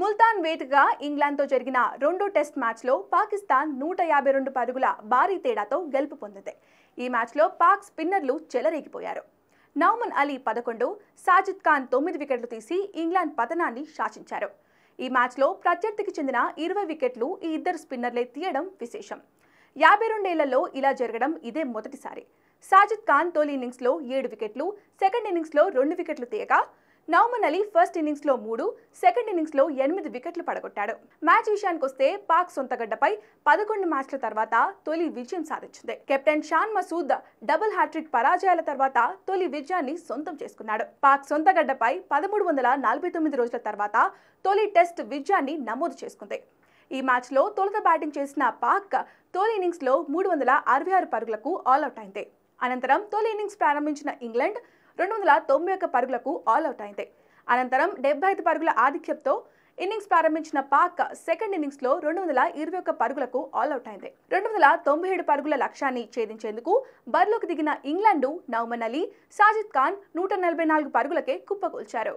ముల్తాన్ వేట్గా ఇంగ్లాండ్తో జరిగిన రెండో టెస్ట్ మ్యాచ్లో పాకిస్తాన్ నూట యాభై రెండు పరుగుల భారీ తేడాతో గెలుపు పొందింది ఈ మ్యాచ్లో పాక్ స్పిన్నర్లు చెలరేగిపోయారు నౌమన్ అలీ పదకొండు సాజిద్ ఖాన్ తొమ్మిది వికెట్లు తీసి ఇంగ్లాండ్ పతనాన్ని శాసించారు ఈ మ్యాచ్లో ప్రత్యర్థికి చెందిన ఇరవై వికెట్లు ఈ ఇద్దరు స్పిన్నర్లే తీయడం విశేషం యాభై రెండేళ్లలో ఇలా జరగడం ఇదే మొదటిసారి సాజిద్ ఖాన్ తొలి ఇన్నింగ్స్లో ఏడు వికెట్లు సెకండ్ ఇన్నింగ్స్లో రెండు వికెట్లు తీయగా నౌమన్ అలీ ఫస్ట్ ఇన్నింగ్స్లో మూడు సెకండ్ ఇన్నింగ్స్లో ఎనిమిది వికెట్లు పడగొట్టాడు మ్యాచ్ విషయానికొస్తే పాక్ సొంతగడ్డపై పదకొండు మ్యాచ్ల తర్వాత తొలి విజయం సాధించింది captain Shan Masood double hat trick పరాజయాల తర్వాత తొలి విజయాన్ని సొంతం చేసుకున్నాడు పాక్ సొంతగడ్డపై పదమూడు వందల నలభై తొమ్మిది రోజుల తర్వాత తొలి టెస్ట్ విజయాన్ని నమోదు చేసుకుంది ఈ మ్యాచ్లో తొలుత బ్యాటింగ్ చేసిన పాక్ తొలి ఇన్నింగ్స్లో మూడు వందల అరవై ఆరు పరుగులకు ఆల్అౌట్ అయింది అనంతరం తొలి ఇన్నింగ్స్ ప్రారంభించిన ఇంగ్లాండ్ రెండు వందల తొంభై ఒక్క పరుగులకు ఆల్అవుట్ అయింది అనంతరం డెబ్బై ఐదు పరుగుల ఆధిక్యంతో ఇన్నింగ్స్ ప్రారంభించిన పాక్ సెకండ్ ఇన్నింగ్స్లో రెండు వందల ఇరవై ఒక్క పరుగులకు ఆల్అవుట్ అయింది రెండు వందల తొంభై ఏడు పరుగుల లక్ష్యాన్ని ఛేదించేందుకు బరిలోకి దిగిన ఇంగ్లాండు నౌమన్ అలీ సాజిద్ ఖాన్ నూట నలభై నాలుగు పరుగులకే కుప్పకూల్చారు